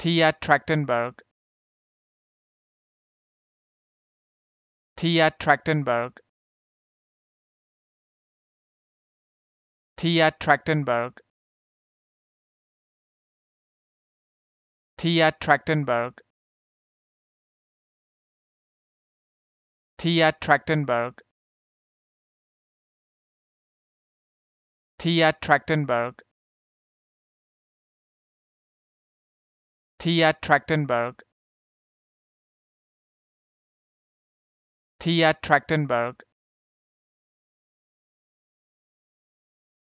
Thea Trachtenberg Thea Trachtenberg Thea Trachtenberg Thea Trachtenberg Thea Trachtenberg Thea Trachtenberg Thea Trachtenberg Thea Trachtenberg